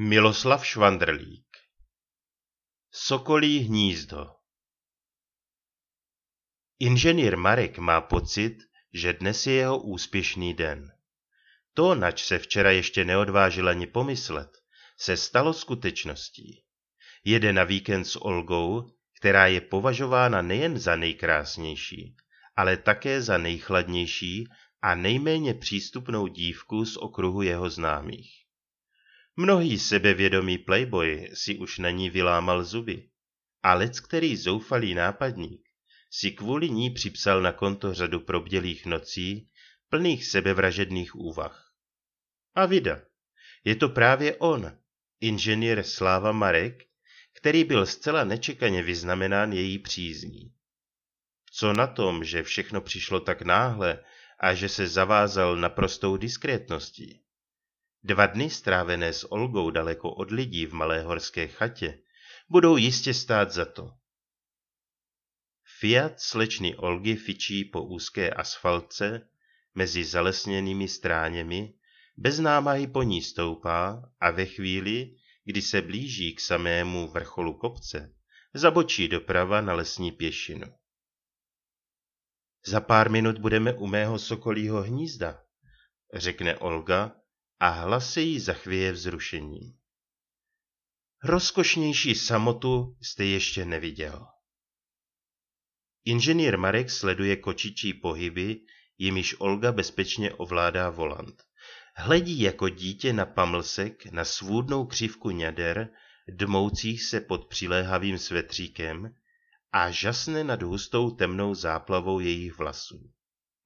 Miloslav Švandrlík Sokolí hnízdo Inženýr Marek má pocit, že dnes je jeho úspěšný den. To, nač se včera ještě neodvážil ani pomyslet, se stalo skutečností. Jede na víkend s Olgou, která je považována nejen za nejkrásnější, ale také za nejchladnější a nejméně přístupnou dívku z okruhu jeho známých. Mnohý sebevědomý playboy si už na ní vylámal zuby a lec, který zoufalý nápadník si kvůli ní připsal na konto řadu probdělých nocí, plných sebevražedných úvah. A vida, je to právě on, inženýr Sláva Marek, který byl zcela nečekaně vyznamenán její přízní. Co na tom, že všechno přišlo tak náhle a že se zavázal naprostou diskrétností? Dva dny strávené s Olgou daleko od lidí v malé horské chatě budou jistě stát za to. Fiat slečny Olgy fičí po úzké asfaltce mezi zalesněnými stráněmi, bez námahy po ní stoupá a ve chvíli, kdy se blíží k samému vrcholu kopce, zabočí doprava na lesní pěšinu. Za pár minut budeme u mého sokolího hnízda, řekne Olga a hlasy jí zachvěje vzrušením. Rozkošnější samotu jste ještě neviděl. Inženýr Marek sleduje kočičí pohyby, jimiž Olga bezpečně ovládá volant. Hledí jako dítě na pamlsek, na svůdnou křivku ňader, dmoucích se pod přiléhavým svetříkem a žasne nad hustou temnou záplavou jejich vlasů.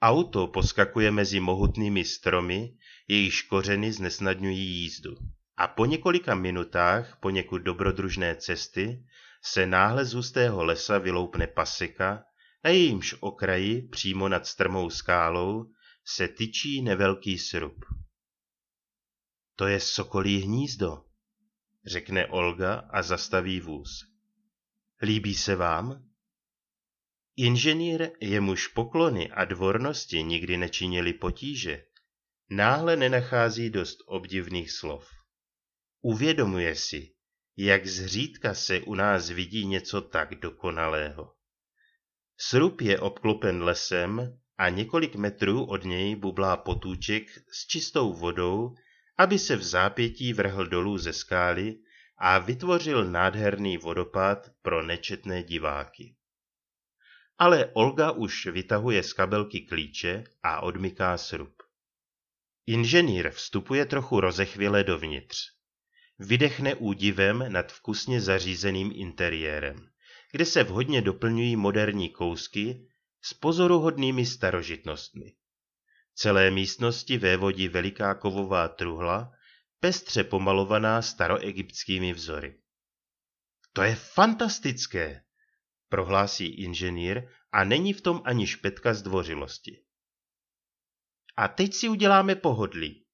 Auto poskakuje mezi mohutnými stromy, jejichž kořeny znesnadňují jízdu. A po několika minutách poněkud dobrodružné cesty se náhle z hustého lesa vyloupne paseka, na jejímž okraji, přímo nad strmou skálou, se tyčí nevelký srub. To je sokolí hnízdo, řekne Olga a zastaví vůz. Líbí se vám? Inženýr, jemuž poklony a dvornosti nikdy nečinili potíže, náhle nenachází dost obdivných slov. Uvědomuje si, jak zřídka se u nás vidí něco tak dokonalého. Srub je obklopen lesem a několik metrů od něj bublá potůček s čistou vodou, aby se v zápětí vrhl dolů ze skály a vytvořil nádherný vodopád pro nečetné diváky ale Olga už vytahuje z kabelky klíče a odmyká srub. Inženýr vstupuje trochu rozechvěle dovnitř. Vydechne údivem nad vkusně zařízeným interiérem, kde se vhodně doplňují moderní kousky s pozoruhodnými starožitnostmi. Celé místnosti vévodí veliká kovová truhla, pestře pomalovaná staroegyptskými vzory. To je fantastické, prohlásí inženýr a není v tom ani špetka zdvořilosti. A teď si uděláme pohodlí,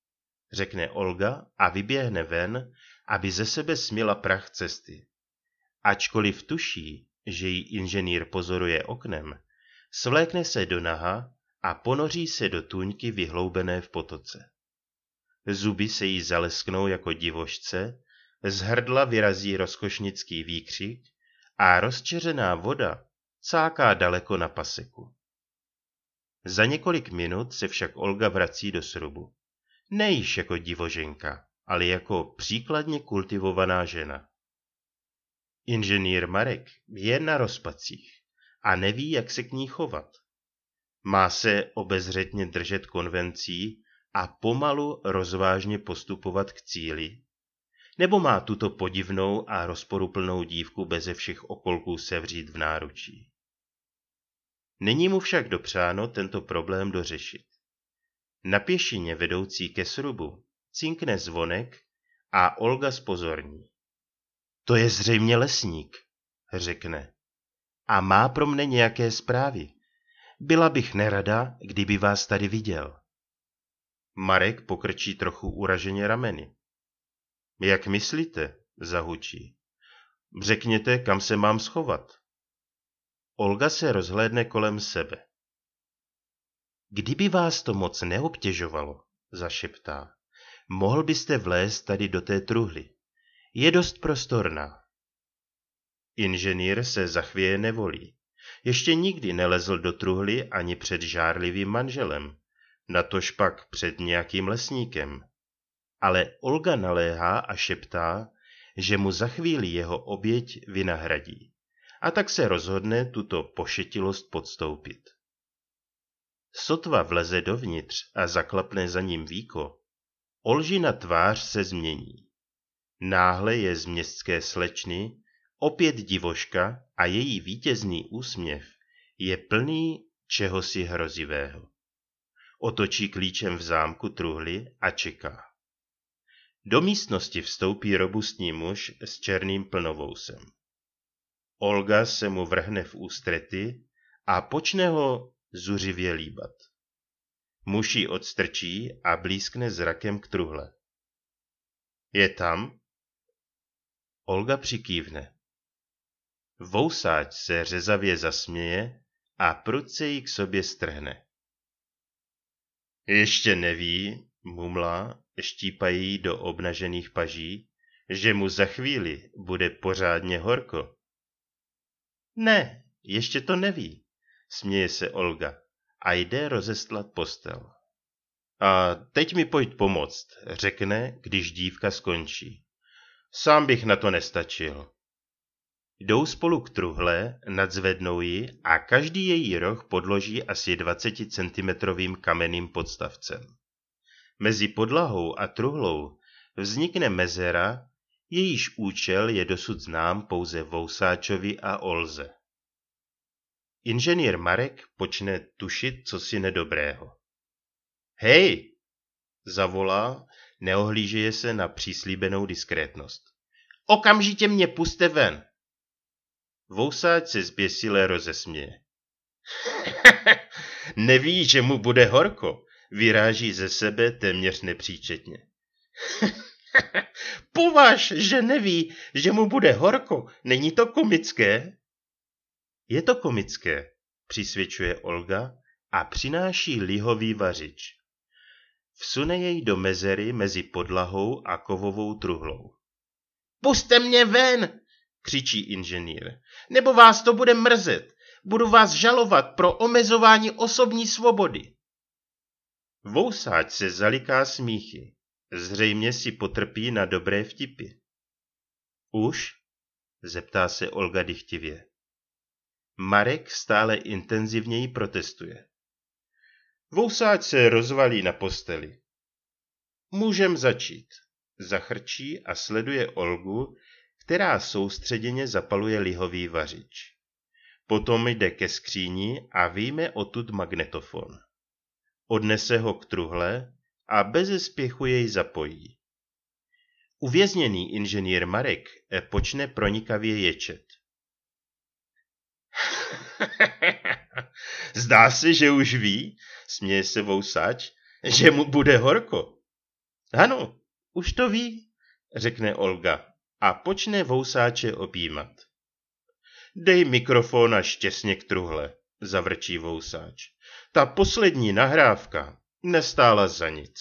řekne Olga a vyběhne ven, aby ze sebe směla prach cesty. Ačkoliv tuší, že ji inženýr pozoruje oknem, svlékne se do naha a ponoří se do tůňky vyhloubené v potoce. Zuby se jí zalesknou jako divošce, z hrdla vyrazí rozkošnický výkřik a rozčeřená voda cáká daleko na paseku. Za několik minut se však Olga vrací do srubu. Nejíš jako divoženka, ale jako příkladně kultivovaná žena. Inženýr Marek je na rozpacích a neví, jak se k ní chovat. Má se obezřetně držet konvencí a pomalu rozvážně postupovat k cíli, nebo má tuto podivnou a rozporuplnou dívku beze všech okolků sevřít v náručí. Není mu však dopřáno tento problém dořešit. Na pěšině vedoucí ke srubu cinkne zvonek a Olga spozorní. To je zřejmě lesník, řekne. A má pro mne nějaké zprávy. Byla bych nerada, kdyby vás tady viděl. Marek pokrčí trochu uraženě rameny. Jak myslíte? zahučí. Řekněte, kam se mám schovat. Olga se rozhlédne kolem sebe. Kdyby vás to moc neobtěžovalo, zašeptá, mohl byste vlézt tady do té truhly. Je dost prostorná. Inženýr se zachvěje nevolí. Ještě nikdy nelezl do truhly ani před žárlivým manželem, natož pak před nějakým lesníkem ale Olga naléhá a šeptá, že mu za chvíli jeho oběť vynahradí. A tak se rozhodne tuto pošetilost podstoupit. Sotva vleze dovnitř a zaklapne za ním víko. Olžina tvář se změní. Náhle je z městské slečny opět divoška a její vítězný úsměv je plný čehosi hrozivého. Otočí klíčem v zámku truhly a čeká. Do místnosti vstoupí robustní muž s černým plnovousem. Olga se mu vrhne v ústrety a počne ho zuřivě líbat. Muž ji odstrčí a blízkne zrakem k truhle. Je tam? Olga přikývne. Vousáč se řezavě zasměje a prudce ji k sobě strhne. Ještě neví, mumlá, štípají do obnažených paží, že mu za chvíli bude pořádně horko. Ne, ještě to neví, směje se Olga a jde rozestlat postel. A teď mi pojď pomoct, řekne, když dívka skončí. Sám bych na to nestačil. Jdou spolu k truhle, nadzvednou ji a každý její roh podloží asi 20 cm kamenným podstavcem. Mezi podlahou a truhlou vznikne mezera, jejíž účel je dosud znám pouze Vousáčovi a Olze. Inženýr Marek počne tušit, co si nedobrého. Hej! zavolá, neohlížeje se na příslíbenou diskrétnost. Okamžitě mě puste ven! Vousáč se zběsile rozesměje. Neví, že mu bude horko, vyráží ze sebe téměř nepříčetně. Považ, že neví, že mu bude horko, není to komické? Je to komické, přisvědčuje Olga a přináší lihový vařič. Vsune jej do mezery mezi podlahou a kovovou truhlou. Puste mě ven, křičí inženýr, nebo vás to bude mrzet. Budu vás žalovat pro omezování osobní svobody. Vousáč se zaliká smíchy, zřejmě si potrpí na dobré vtipy. Už? zeptá se Olga dychtivě. Marek stále intenzivněji protestuje. Vousáč se rozvalí na posteli. Můžem začít. Zachrčí a sleduje Olgu, která soustředěně zapaluje lihový vařič. Potom jde ke skříni a vyjme odtud magnetofon odnese ho k truhle a bez spěchu jej zapojí. Uvězněný inženýr Marek e, počne pronikavě ječet. Zdá se, že už ví, směje se vousač, že mu bude horko. Ano, už to ví, řekne Olga a počne vousáče opímat. Dej mikrofon a štěsně k truhle, zavrčí vousáč. Ta poslední nahrávka nestála za nic.